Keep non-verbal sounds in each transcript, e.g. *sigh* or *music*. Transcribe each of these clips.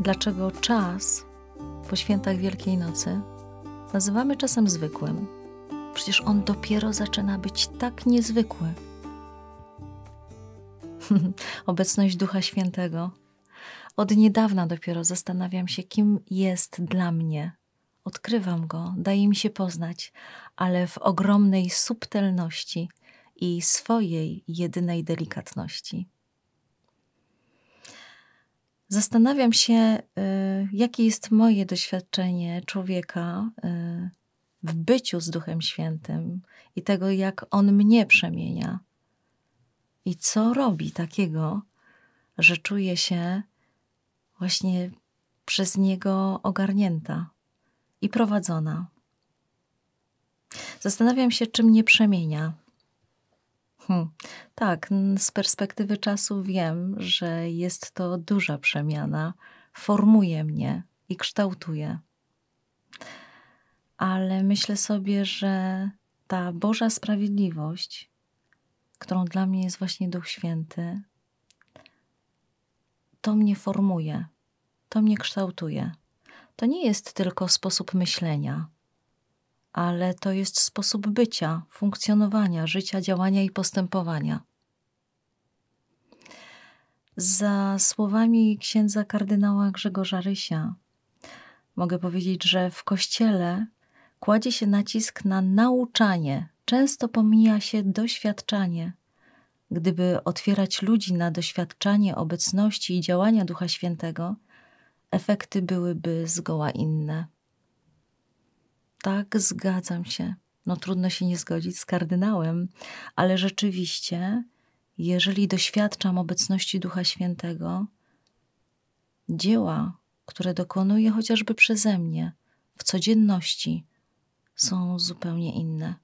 dlaczego czas po świętach Wielkiej Nocy nazywamy czasem zwykłym. Przecież on dopiero zaczyna być tak niezwykły. *laughs* Obecność Ducha Świętego. Od niedawna dopiero zastanawiam się, kim jest dla mnie. Odkrywam go, daje mi się poznać, ale w ogromnej subtelności i swojej jedynej delikatności zastanawiam się, y, jakie jest moje doświadczenie człowieka y, w byciu z Duchem Świętym i tego, jak on mnie przemienia. I co robi takiego, że czuję się właśnie przez niego ogarnięta i prowadzona. Zastanawiam się, czym mnie przemienia, Hmm. Tak, z perspektywy czasu wiem, że jest to duża przemiana. Formuje mnie i kształtuje. Ale myślę sobie, że ta Boża sprawiedliwość, którą dla mnie jest właśnie Duch Święty, to mnie formuje, to mnie kształtuje. To nie jest tylko sposób myślenia, ale to jest sposób bycia, funkcjonowania, życia, działania i postępowania. Za słowami księdza kardynała Grzegorza Rysia, mogę powiedzieć, że w kościele kładzie się nacisk na nauczanie, często pomija się doświadczanie. Gdyby otwierać ludzi na doświadczanie obecności i działania Ducha Świętego, efekty byłyby zgoła inne tak, zgadzam się. No trudno się nie zgodzić z kardynałem, ale rzeczywiście, jeżeli doświadczam obecności Ducha Świętego, dzieła, które dokonuje chociażby przeze mnie w codzienności, są zupełnie inne.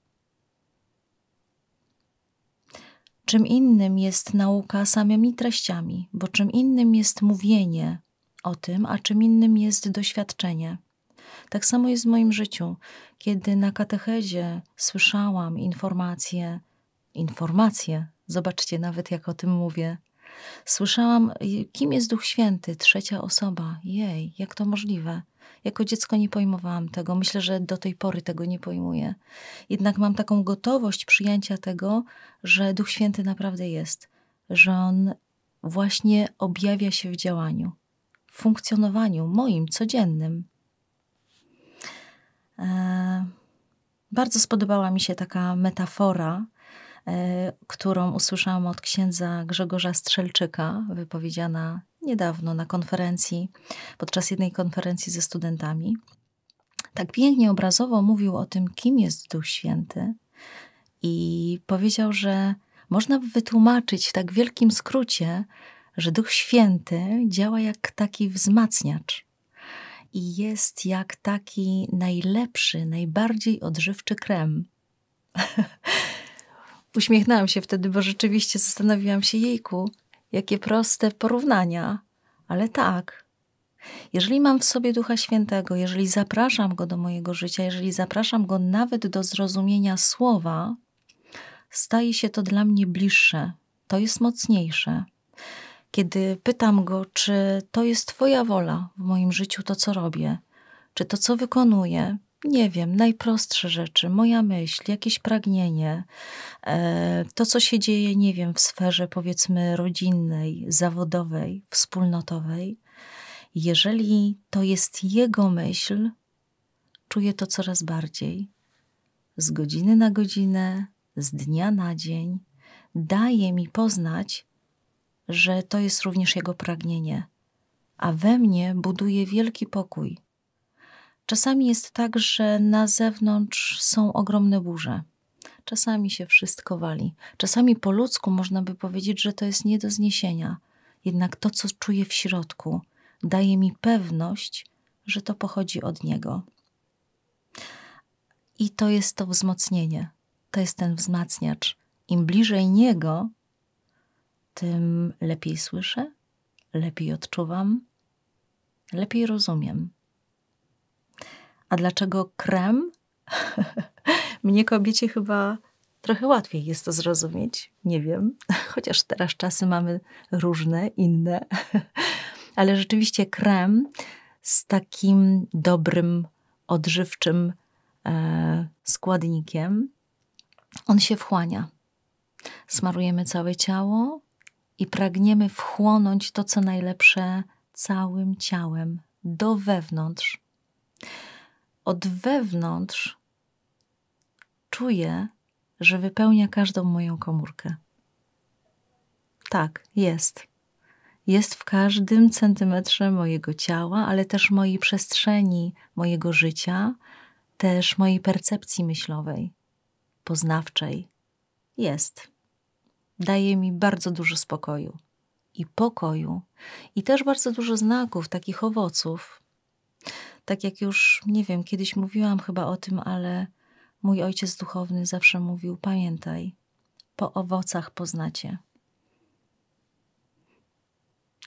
Czym innym jest nauka samymi treściami, bo czym innym jest mówienie o tym, a czym innym jest doświadczenie. Tak samo jest w moim życiu. Kiedy na katechezie słyszałam informacje, informacje, zobaczcie nawet jak o tym mówię, Słyszałam, y, kim jest Duch Święty, trzecia osoba. Jej, jak to możliwe? Jako dziecko nie pojmowałam tego. Myślę, że do tej pory tego nie pojmuję. Jednak mam taką gotowość przyjęcia tego, że Duch Święty naprawdę jest, że on właśnie objawia się w działaniu, w funkcjonowaniu moim codziennym. E, bardzo spodobała mi się taka metafora, e, którą usłyszałam od księdza Grzegorza Strzelczyka, wypowiedziana niedawno na konferencji, podczas jednej konferencji ze studentami. Tak pięknie obrazowo mówił o tym, kim jest Duch Święty, i powiedział, że można by wytłumaczyć w tak wielkim skrócie, że Duch Święty działa jak taki wzmacniacz i jest jak taki najlepszy, najbardziej odżywczy krem. *laughs* Uśmiechnęłam się wtedy, bo rzeczywiście zastanawiałam się, jejku, jakie proste porównania, ale tak. Jeżeli mam w sobie Ducha Świętego, jeżeli zapraszam go do mojego życia, jeżeli zapraszam go nawet do zrozumienia słowa, staje się to dla mnie bliższe, to jest mocniejsze. Kiedy pytam go, czy to jest Twoja wola w moim życiu, to co robię, czy to co wykonuję, nie wiem, najprostsze rzeczy, moja myśl, jakieś pragnienie, e, to co się dzieje, nie wiem, w sferze powiedzmy rodzinnej, zawodowej, wspólnotowej. Jeżeli to jest jego myśl, czuję to coraz bardziej. Z godziny na godzinę, z dnia na dzień daje mi poznać, że to jest również jego pragnienie, a we mnie buduje wielki pokój. Czasami jest tak, że na zewnątrz są ogromne burze. Czasami się wszystko wali. Czasami po ludzku można by powiedzieć, że to jest nie do zniesienia. Jednak to, co czuję w środku, daje mi pewność, że to pochodzi od Niego. I to jest to wzmocnienie, to jest ten wzmacniacz. Im bliżej Niego, tym lepiej słyszę, lepiej odczuwam, lepiej rozumiem. A dlaczego krem? *laughs* Mnie kobiecie chyba trochę łatwiej jest to zrozumieć, nie wiem, *laughs* chociaż teraz czasy mamy różne, inne. *laughs* Ale rzeczywiście krem z takim dobrym, odżywczym e, składnikiem, on się wchłania. Smarujemy całe ciało, i pragniemy wchłonąć to, co najlepsze całym ciałem, do wewnątrz. Od wewnątrz czuję, że wypełnia każdą moją komórkę. Tak, jest. Jest w każdym centymetrze mojego ciała, ale też mojej przestrzeni, mojego życia, też mojej percepcji myślowej, poznawczej. Jest daje mi bardzo dużo spokoju i pokoju, i też bardzo dużo znaków, takich owoców. Tak jak już, nie wiem, kiedyś mówiłam chyba o tym, ale mój ojciec duchowny zawsze mówił: Pamiętaj, po owocach poznacie.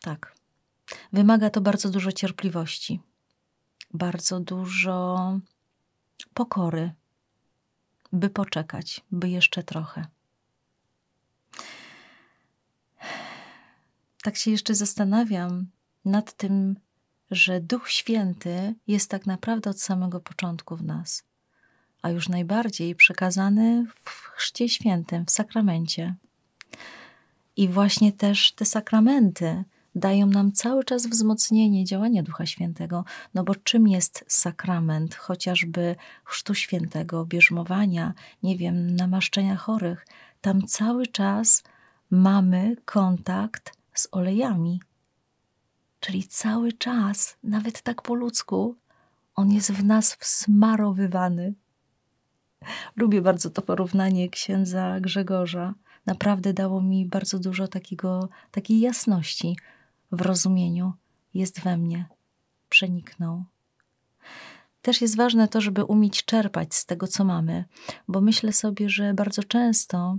Tak. Wymaga to bardzo dużo cierpliwości, bardzo dużo pokory, by poczekać, by jeszcze trochę. tak się jeszcze zastanawiam nad tym, że Duch Święty jest tak naprawdę od samego początku w nas, a już najbardziej przekazany w Chrzcie Świętym, w sakramencie. I właśnie też te sakramenty dają nam cały czas wzmocnienie działania Ducha Świętego, no bo czym jest sakrament chociażby Chrztu Świętego, bierzmowania, nie wiem, namaszczenia chorych? Tam cały czas mamy kontakt z olejami. Czyli cały czas, nawet tak po ludzku, on jest w nas wsmarowywany. Lubię bardzo to porównanie księdza Grzegorza. Naprawdę dało mi bardzo dużo takiego, takiej jasności w rozumieniu. Jest we mnie, przeniknął. Też jest ważne to, żeby umieć czerpać z tego, co mamy, bo myślę sobie, że bardzo często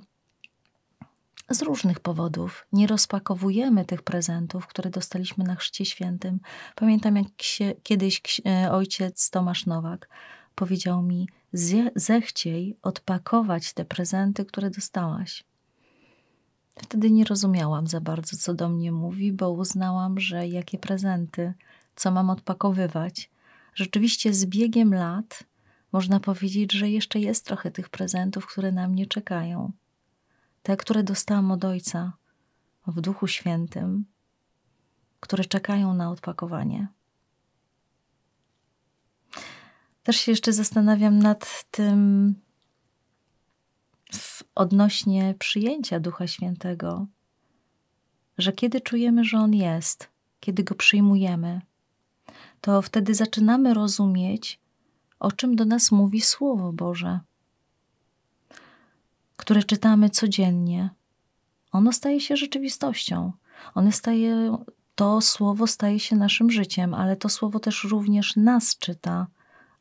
z różnych powodów nie rozpakowujemy tych prezentów, które dostaliśmy na Chrzcie Świętym. Pamiętam, jak kiedyś e, ojciec Tomasz Nowak powiedział mi: Zechciej odpakować te prezenty, które dostałaś. Wtedy nie rozumiałam za bardzo, co do mnie mówi, bo uznałam, że jakie prezenty, co mam odpakowywać. Rzeczywiście z biegiem lat można powiedzieć, że jeszcze jest trochę tych prezentów, które na mnie czekają te, które dostałam od Ojca w Duchu Świętym, które czekają na odpakowanie. Też się jeszcze zastanawiam nad tym odnośnie przyjęcia Ducha Świętego, że kiedy czujemy, że On jest, kiedy Go przyjmujemy, to wtedy zaczynamy rozumieć, o czym do nas mówi Słowo Boże które czytamy codziennie, ono staje się rzeczywistością. One staje, to słowo staje się naszym życiem, ale to słowo też również nas czyta,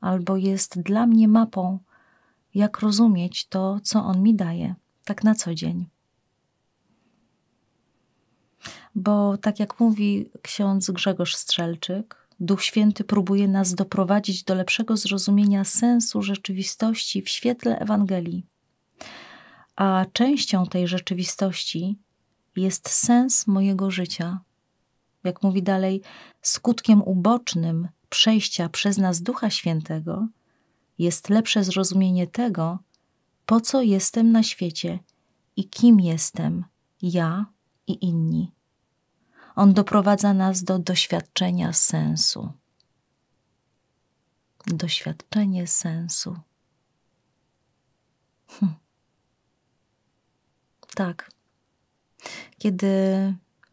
albo jest dla mnie mapą, jak rozumieć to, co on mi daje, tak na co dzień. Bo tak jak mówi ksiądz Grzegorz Strzelczyk, Duch Święty próbuje nas doprowadzić do lepszego zrozumienia sensu rzeczywistości w świetle Ewangelii a częścią tej rzeczywistości jest sens mojego życia. Jak mówi dalej, skutkiem ubocznym przejścia przez nas Ducha Świętego jest lepsze zrozumienie tego, po co jestem na świecie i kim jestem ja i inni. On doprowadza nas do doświadczenia sensu. Doświadczenie sensu. Hm tak. Kiedy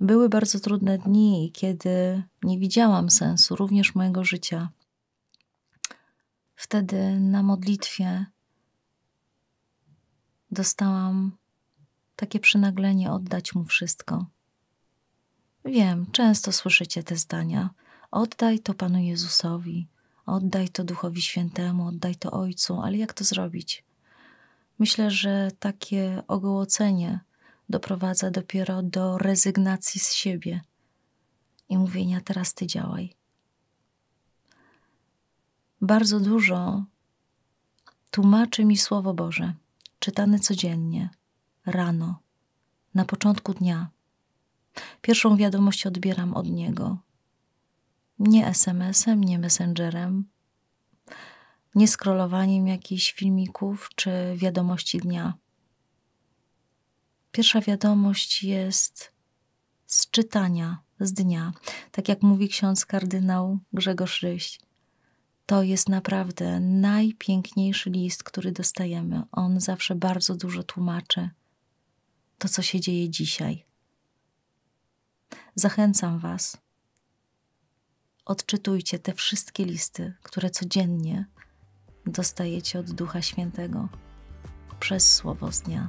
były bardzo trudne dni, kiedy nie widziałam sensu również mojego życia, wtedy na modlitwie dostałam takie przynaglenie oddać mu wszystko. Wiem, często słyszycie te zdania: oddaj to Panu Jezusowi, oddaj to Duchowi Świętemu, oddaj to Ojcu, ale jak to zrobić? Myślę, że takie ogołocenie doprowadza dopiero do rezygnacji z siebie i mówienia: Teraz ty działaj. Bardzo dużo tłumaczy mi Słowo Boże, czytane codziennie, rano, na początku dnia. Pierwszą wiadomość odbieram od Niego. Nie SMS-em, nie Messengerem, nie skrolowaniem jakichś filmików czy wiadomości dnia. Pierwsza wiadomość jest z czytania, z dnia. Tak jak mówi ksiądz kardynał Grzegorz Ryś, to jest naprawdę najpiękniejszy list, który dostajemy. On zawsze bardzo dużo tłumaczy to, co się dzieje dzisiaj. Zachęcam Was. Odczytujcie te wszystkie listy, które codziennie dostajecie od Ducha Świętego przez słowo z dnia.